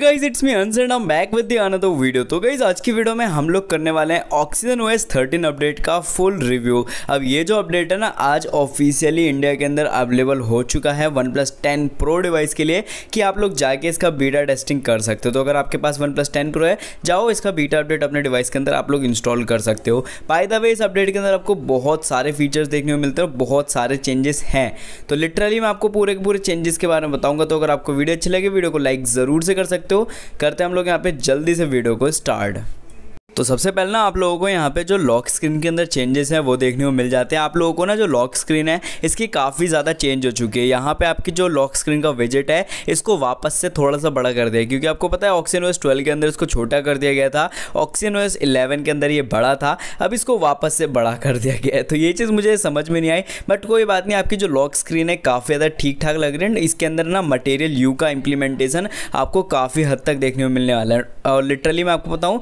guys it's me Ansar नाम back with another video तो guys आज की वीडियो में हम लोग करने वाले हैं ऑक्सीजन ओएस 13 अपडेट का फुल रिव्यू अब ये जो अपडेट है ना आज ऑफिशियली इंडिया के अंदर अवेलेबल हो चुका है OnePlus ten pro device के लिए कि आप लोग जाके इसका बीटा टेस्टिंग कर सकते हो तो अगर आपके पास वन प्लस टेन प्रो है जाओ इसका बीटा अपडेट अपने डिवाइस के अंदर आप लोग इंस्टॉल कर सकते हो बाय द वे इस अपडेट के अंदर आपको बहुत सारे फीचर्स देखने को मिलते हैं बहुत सारे चेंजेस हैं तो लिटरली मैं आपको पूरे के पूरे चेंजेस के बारे में बताऊंगा तो अगर आपको वीडियो अच्छी लगे वीडियो को लाइक ज़रूर से कर सकते सकते हो करते हैं हम लोग यहाँ पे जल्दी से वीडियो को स्टार्ट तो सबसे पहले ना आप लोगों को यहाँ पे जो लॉक स्क्रीन के अंदर चेंजेस हैं वो देखने को मिल जाते हैं आप लोगों को ना जो लॉक स्क्रीन है इसकी काफ़ी ज़्यादा चेंज हो चुकी है यहाँ पे आपकी जो लॉक स्क्रीन का विजिट है इसको वापस से थोड़ा सा बड़ा कर दिया क्योंकि आपको पता है ऑक्सीजन ओएस ट्वेल्व के अंदर इसको छोटा कर दिया गया था ऑक्सीजन ओएस इलेवन के अंदर ये बड़ा था अब इसको वापस से बड़ा कर दिया गया है तो ये चीज़ मुझे समझ में नहीं आई बट कोई बात नहीं आपकी जो लॉक स्क्रीन है काफ़ी ज़्यादा ठीक ठाक लग रही है इसके अंदर ना मटेरियल यू का इम्प्लीमेंटेशन आपको काफ़ी हद तक देखने को मिलने वाला है और लिटरली मैं आपको बताऊँ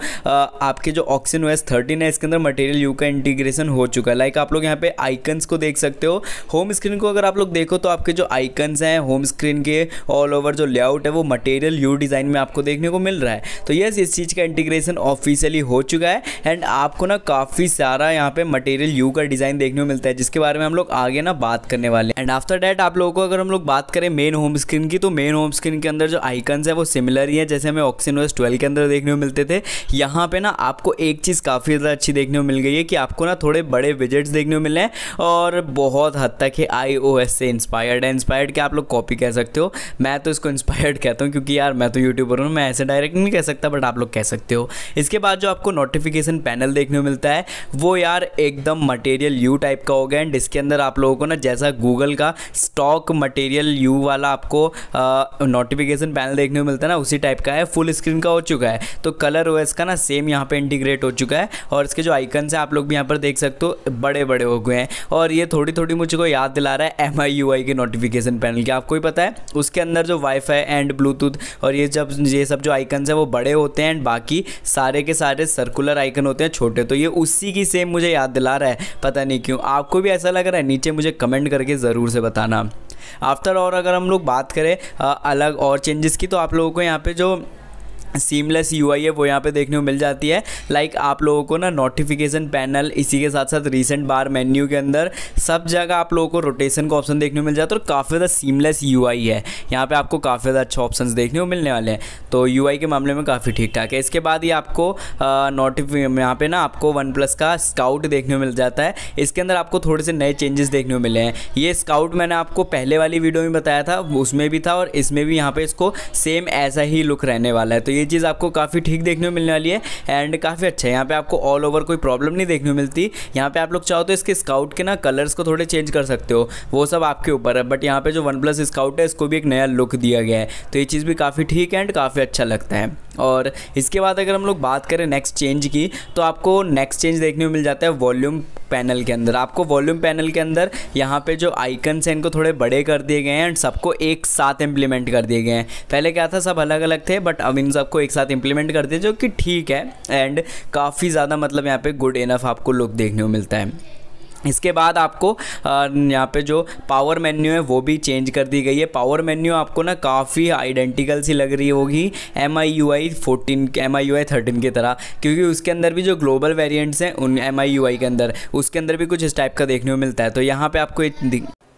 आपके आपके जो ऑक्सीजन ओएस थर्टीन है इसके अंदर मटेरियल यू का इंटीग्रेशन हो चुका है लाइक आप लोग यहाँ पे आइकन्स को देख सकते हो होम स्क्रीन को अगर आप लोग देखो तो आपके जो आइकन्स हैं होम स्क्रीन के ऑल ओवर जो लेआउट है वो मटेरियल यू डिज़ाइन में आपको देखने को मिल रहा है तो यस इस चीज़ का इंटीग्रेशन ऑफिशियली हो चुका है एंड आपको ना काफ़ी सारा यहाँ पे मटेरियल यू का डिज़ाइन देखने को मिलता है जिसके बारे में हम लोग आगे ना बात करने वाले एंड आफ्टर डैट आप लोगों को अगर हम लोग बात करें मेन होम स्क्रीन की तो मेन होम स्क्रीन के अंदर जो आइकन्स है वो सिमिलर ही है जैसे हमें ऑक्सीजन वेस्ट ट्वेल्व के अंदर देखने को मिलते थे यहाँ पे ना आप आपको एक चीज़ काफ़ी ज़्यादा अच्छी देखने को मिल गई है कि आपको ना थोड़े बड़े विजेट्स देखने को मिले हैं और बहुत हद तक है आई ओ एस से इंस्पायर्ड है इंस्पायर्ड क्या आप लोग कॉपी कह सकते हो मैं तो इसको इंस्पायर्ड कहता हूँ क्योंकि यार मैं तो यूट्यूबर हूँ मैं ऐसे डायरेक्ट नहीं कह सकता बट आप लोग कह सकते हो इसके बाद जो आपको नोटिफिकेशन पैनल देखने को मिलता है वो यार एकदम मटेरियल यू टाइप का हो गया एंड इसके अंदर आप लोगों को ना जैसा गूगल का स्टॉक मटेरियल यू वाला आपको नोटिफिकेशन पैनल देखने को मिलता है ना उसी टाइप का है फुल स्क्रीन का हो चुका है तो कलर ओ का ना सेम यहाँ पे पे इंटीग्रेट हो चुका है और इसके जो आइकन हैं आप लोग भी यहाँ पर देख सकते हो बड़े बड़े हो गए हैं और ये थोड़ी थोड़ी मुझको याद दिला रहा है एम आई यू आई के नोटिफिकेशन पैनल की आपको ही पता है उसके अंदर जो वाईफाई एंड ब्लूटूथ और ये जब ये सब जो आइकन्स हैं वो बड़े होते हैं एंड बाकी सारे के सारे सर्कुलर आइकन होते हैं छोटे तो ये उसी की सेम मुझे याद दिला रहा है पता नहीं क्यों आपको भी ऐसा लग रहा है नीचे मुझे कमेंट करके ज़रूर से बताना आफ्टर और अगर हम लोग बात करें अलग और चेंजेस की तो आप लोगों को यहाँ पे जो सीमलेस यू है वो यहाँ पे देखने को मिल जाती है लाइक like आप लोगों को ना नोटिफिकेशन पैनल इसी के साथ साथ रिसेंट बार मेन्यू के अंदर सब जगह आप लोगों को रोटेशन का ऑप्शन देखने को मिल जाता है और काफ़ी ज़्यादा सीमलेस यू है यहाँ पे आपको काफ़ी ज़्यादा अच्छे ऑप्शन देखने को मिलने वाले हैं तो यू के मामले में काफ़ी ठीक ठाक है इसके बाद ये आपको नोटिफिक यहाँ पे ना आपको वन प्लस का स्काउट देखने को मिल जाता है इसके अंदर आपको थोड़े से नए चेंजेस देखने को मिले हैं ये स्काउट मैंने आपको पहले वाली वीडियो में बताया था उसमें भी था और इसमें भी यहाँ पर इसको सेम ऐसा ही लुक रहने वाला है तो ये ये चीज़ आपको काफ़ी ठीक देखने में मिलने वाली है एंड काफ़ी अच्छा है यहाँ पे आपको ऑल ओवर कोई प्रॉब्लम नहीं देखने में मिलती यहाँ पे आप लोग चाहो तो इसके स्काउट के ना कलर्स को थोड़े चेंज कर सकते हो वो सब आपके ऊपर है बट यहाँ पे जो वन प्लस स्काउट है इसको भी एक नया लुक दिया गया है तो ये चीज़ भी काफ़ी ठीक है एंड काफ़ी अच्छा लगता है और इसके बाद अगर हम लोग बात करें नेक्स्ट चेंज की तो आपको नेक्स्ट चेंज देखने को मिल जाता है वॉल्यूम पैनल के अंदर आपको वॉल्यूम पैनल के अंदर यहाँ पे जो आइकन्स हैं इनको थोड़े बड़े कर दिए गए हैं एंड सबको एक साथ इम्प्लीमेंट कर दिए गए हैं पहले क्या था सब अलग अलग थे बट अब इन सबको एक साथ इम्प्लीमेंट कर दिए जो कि ठीक है एंड काफ़ी ज़्यादा मतलब यहाँ पे गुड इनफ आपको लुक देखने को मिलता है इसके बाद आपको यहाँ पे जो पावर मेन्यू है वो भी चेंज कर दी गई है पावर मेन्यू आपको ना काफ़ी आइडेंटिकल सी लग रही होगी M I U I fourteen M I U I thirteen की तरह क्योंकि उसके अंदर भी जो ग्लोबल वेरिएंट्स हैं उन एम आई यू आई के अंदर उसके अंदर भी कुछ इस टाइप का देखने को मिलता है तो यहाँ पे आपको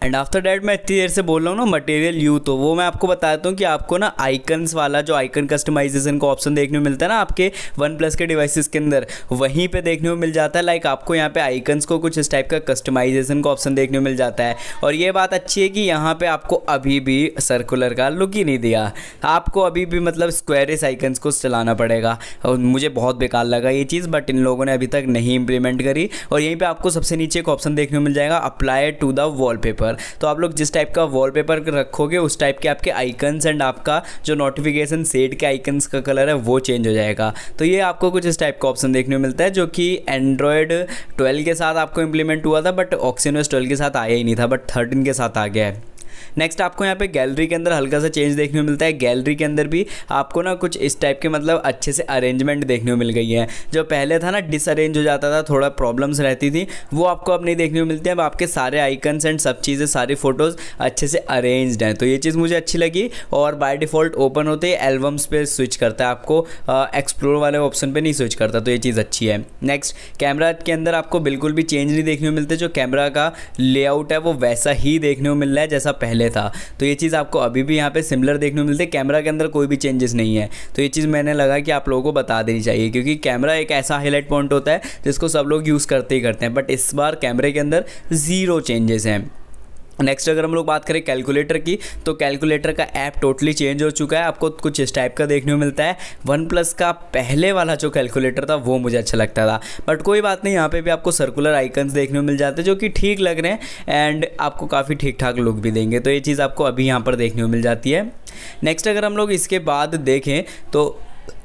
एंड आफ्टर डैट मैं इतनी देर से बोल रहा हूँ ना मटेरियल यू तो वो मैं आपको बताता हूँ कि आपको ना आइकन्स वाला जो आइकन कस्टमाइजेशन का ऑप्शन देखने को मिलता है ना आपके वन प्लस के डिवाइसेस के अंदर वहीं पे देखने को मिल जाता है लाइक आपको यहाँ पे आइकन्स को कुछ इस टाइप का कस्टमाइजेशन का ऑप्शन देखने को मिल जाता है और ये बात अच्छी है कि यहाँ पर आपको अभी भी सर्कुलर का लुक ही नहीं दिया आपको अभी भी मतलब स्क्वेरिस आइकन्स को चलाना पड़ेगा और मुझे बहुत बेकार लगा ये चीज़ बट इन लोगों ने अभी तक नहीं इम्प्लीमेंट करी और यहीं पर आपको सबसे नीचे एक ऑप्शन देखने को मिल जाएगा अप्लाई टू द पेपर पर तो आप लोग जिस टाइप का वॉलपेपर रखोगे उस टाइप के आपके आइकन्स एंड आपका जो नोटिफिकेशन सेट के आइकन्स का कलर है वो चेंज हो जाएगा तो ये आपको कुछ इस टाइप का ऑप्शन देखने को मिलता है जो कि एंड्रॉयड ट्वेल्व के साथ आपको इम्प्लीमेंट हुआ था बट ऑक्सीनोस ट्वेल्व के साथ आया ही नहीं था बट थर्टीन के साथ आ गया है नेक्स्ट आपको यहाँ पे गैलरी के अंदर हल्का सा चेंज देखने को मिलता है गैलरी के अंदर भी आपको ना कुछ इस टाइप के मतलब अच्छे से अरेंजमेंट देखने को मिल गई है जो पहले था ना डिसअरेंज हो जाता था थोड़ा प्रॉब्लम्स रहती थी वो आपको अब नहीं देखने को मिलती है अब आपके सारे आइकन्स एंड सब चीज़ें सारी फ़ोटोज़ अच्छे से अरेंज्ड हैं तो ये चीज़ मुझे अच्छी लगी और बाय डिफ़ॉल्ट ओपन होते ही एल्बम्स पर स्विच करता है आपको एक्सप्लोर वाले ऑप्शन पर नहीं स्विच करता तो ये चीज़ अच्छी है नेक्स्ट कैमरा के अंदर आपको बिल्कुल भी चेंज नहीं देखने को मिलते जो कैमरा का लेआउट है वो वैसा ही देखने को मिल रहा है जैसा पहले पहले था तो ये चीज़ आपको अभी भी यहाँ पे सिमिलर देखने को मिलती है कैमरा के अंदर कोई भी चेंजेस नहीं है तो ये चीज़ मैंने लगा कि आप लोगों को बता देनी चाहिए क्योंकि कैमरा एक ऐसा हाईलाइट पॉइंट होता है जिसको सब लोग यूज़ करते ही करते हैं बट इस बार कैमरे के अंदर ज़ीरो चेंजेस हैं नेक्स्ट अगर हम लोग बात करें कैलकुलेटर की तो कैलकुलेटर का ऐप टोटली चेंज हो चुका है आपको कुछ इस टाइप का देखने को मिलता है वन प्लस का पहले वाला जो कैलकुलेटर था वो मुझे अच्छा लगता था बट कोई बात नहीं यहाँ पे भी आपको सर्कुलर आइकन्स देखने को मिल जाते हैं जो कि ठीक लग रहे हैं एंड आपको काफ़ी ठीक ठाक लुक भी देंगे तो ये चीज़ आपको अभी यहाँ पर देखने को मिल जाती है नेक्स्ट अगर हम लोग इसके बाद देखें तो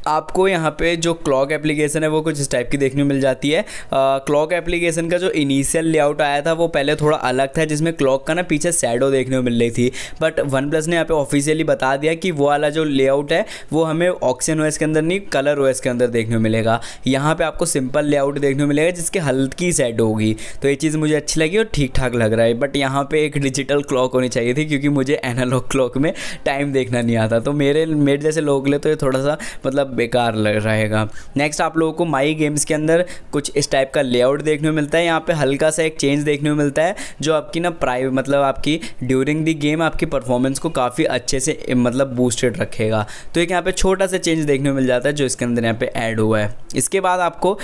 आपको यहाँ पे जो क्लॉक एप्लीकेशन है वो कुछ इस टाइप की देखने को मिल जाती है क्लॉक एप्लीकेशन का जो इनिशियल लेआउट आया था वो पहले थोड़ा अलग था जिसमें क्लॉक का ना पीछे सैडो देखने को मिल रही थी बट वन प्लस ने यहाँ पे ऑफिशियली बता दिया कि वो वाला जो लेआउट है वो हमें ऑक्सीजन ओएस के अंदर नहीं कलर ओएस के अंदर देखने को मिलेगा यहाँ पर आपको सिंपल लेआउट देखने को मिलेगा जिसके हल्की सैडो होगी तो ये चीज़ मुझे अच्छी लगी और ठीक ठाक लग रहा है बट यहाँ पर एक डिजिटल क्लॉक होनी चाहिए थी क्योंकि मुझे एनालॉग क्लॉक में टाइम देखना नहीं आता तो मेरे मेरे जैसे लोग ले तो ये थोड़ा सा मतलब बेकार रहेगा नेक्स्ट आप लोगों को माई गेम्स के अंदर कुछ इस टाइप का लेआउट देखने को मिलता है यहाँ पे हल्का सा एक चेंज देखने को मिलता है जो आपकी ना प्राइव मतलब आपकी ड्यूरिंग दी गेम आपकी परफॉर्मेंस को काफ़ी अच्छे से मतलब बूस्टेड रखेगा तो एक यहाँ पे छोटा सा चेंज देखने को मिल जाता है जो इसके अंदर यहाँ पे ऐड हुआ है इसके बाद आपको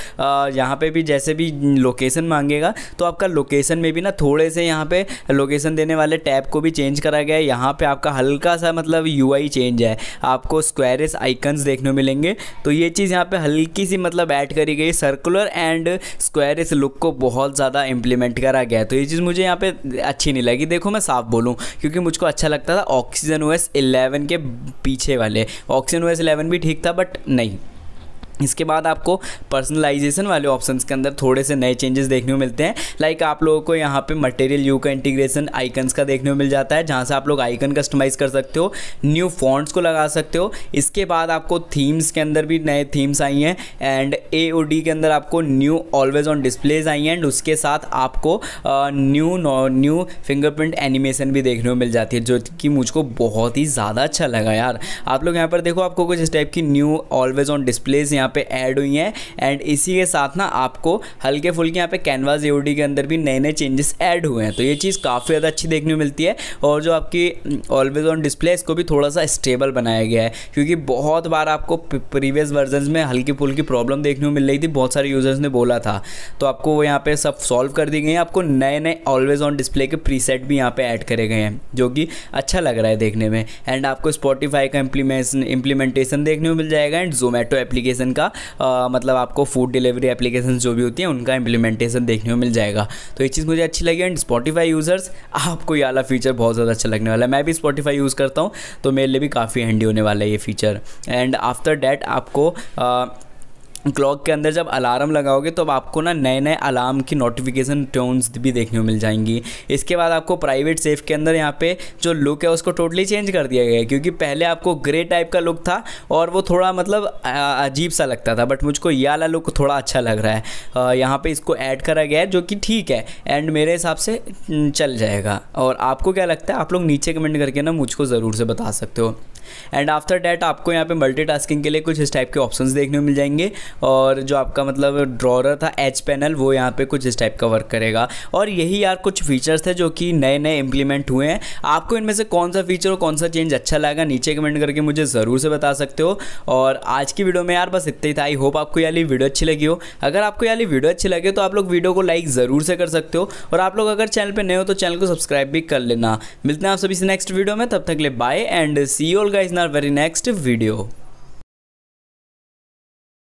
यहाँ पे भी जैसे भी लोकेशन मांगेगा तो आपका लोकेशन में भी ना थोड़े से यहाँ पे लोकेशन देने वाले टैब को भी चेंज करा गया है यहाँ पर आपका हल्का सा मतलब यू चेंज है आपको स्क्वायरिस आइकन्स देखने को मिलेंगे देंगे तो ये चीज़ यहाँ पे हल्की सी मतलब ऐड करी गई सर्कुलर एंड स्क्वायर इस लुक को बहुत ज़्यादा इंप्लीमेंट करा गया तो ये चीज़ मुझे यहाँ पे अच्छी नहीं लगी देखो मैं साफ बोलूँ क्योंकि मुझको अच्छा लगता था ऑक्सीजन ओ एस के पीछे वाले ऑक्सीजन ओ एस भी ठीक था बट नहीं इसके बाद आपको पर्सनलाइजेशन वाले ऑप्शंस के अंदर थोड़े से नए चेंजेस देखने को मिलते हैं लाइक like आप लोगों को यहाँ पे मटेरियल यू का इंटीग्रेशन आइकन्स का देखने को मिल जाता है जहाँ से आप लोग आइकन कस्टमाइज़ कर सकते हो न्यू फॉन्ट्स को लगा सकते हो इसके बाद आपको थीम्स के अंदर भी नए थीम्स आई हैं एंड ए ओ डी के अंदर आपको न्यू ऑलवेज ऑन डिस्प्लेज आई हैं एंड उसके साथ आपको न्यू न्यू फिंगरप्रिंट एनिमेशन भी देखने को मिल जाती है जो कि मुझको बहुत ही ज़्यादा अच्छा लगा यार आप लोग यहाँ पर देखो आपको कुछ इस टाइप की न्यू ऑलवेज ऑन डिस्प्लेज यहाँ यहाँ पे ऐड हुई हैं एंड इसी के साथ ना आपको हल्के फुल्के यहाँ पे कैनवास एओडी के अंदर भी नए नए चेंजेस ऐड हुए हैं तो ये चीज़ काफ़ी ज़्यादा अच्छी देखने को मिलती है और जो आपकी ऑलवेज ऑन डिस्प्ले इसको भी थोड़ा सा स्टेबल बनाया गया है क्योंकि बहुत बार आपको प्रीवियस वर्जन में हल्की फुल्की प्रॉब्लम देखने को मिल रही थी बहुत सारे यूज़र्स ने बोला था तो आपको वो यहाँ पर सब सॉल्व कर दी गई हैं आपको नए नए ऑलवेज ऑन डिस्प्ले के प्रीसेट भी यहाँ पर ऐड करे गए हैं जो कि अच्छा लग रहा है देखने में एंड आपको स्पॉटीफाई का इम्प्लीमेंटेशन देखने को मिल जाएगा एंड जोमेटो एप्लीकेशन एप्लीकेशन का आ, मतलब आपको फूड डिलीवरी एप्लीकेशन जो भी होती हैं उनका इंप्लीमेंटेशन देखने को मिल जाएगा तो ये चीज़ मुझे अच्छी लगी एंड स्पॉटीफाई यूज़र्स आपको ये वाला फीचर बहुत ज़्यादा अच्छा लगने वाला है मैं भी स्पॉटीफाई यूज़ करता हूँ तो मेरे लिए भी काफ़ी हैंडी होने वाला है ये फीचर एंड आफ्टर डैट आपको आ, क्लॉक के अंदर जब अलार्म लगाओगे तो अब आपको ना नए नए अलार्म की नोटिफिकेशन टोन्स भी देखने को मिल जाएंगी इसके बाद आपको प्राइवेट सेफ के अंदर यहाँ पे जो लुक है उसको टोटली चेंज कर दिया गया है क्योंकि पहले आपको ग्रे टाइप का लुक था और वो थोड़ा मतलब अजीब सा लगता था बट मुझको ये वाला लुक थोड़ा अच्छा लग रहा है यहाँ पर इसको ऐड करा गया है जो कि ठीक है एंड मेरे हिसाब से चल जाएगा और आपको क्या लगता है आप लोग नीचे कमेंट करके ना मुझको ज़रूर से बता सकते हो एंड आफ्टर डैट आपको यहाँ पे मल्टीटास्किंग के लिए कुछ इस टाइप के ऑप्शन देखने को मिल जाएंगे और जो आपका मतलब ड्रॉर था एच पैनल वो यहाँ पे कुछ इस टाइप का वर्क करेगा और यही यार कुछ फीचर्स थे जो कि नए नए इंप्लीमेंट हुए हैं आपको इनमें से कौन सा फीचर और कौन सा चेंज अच्छा लगा नीचे कमेंट करके मुझे ज़रूर से बता सकते हो और आज की वीडियो में यार बस इतना ही था आई होप आपको यार वीडियो अच्छी लगी हो अगर आपको यार वीडियो अच्छी लगे तो आप लोग वीडियो को लाइक ज़रूर से कर सकते हो और आप लोग अगर चैनल पर नए हो तो चैनल को सब्सक्राइब भी कर लेना मिलते हैं आप सभी से नेक्स्ट वीडियो में तब तक ले bye and see all guys in our very next video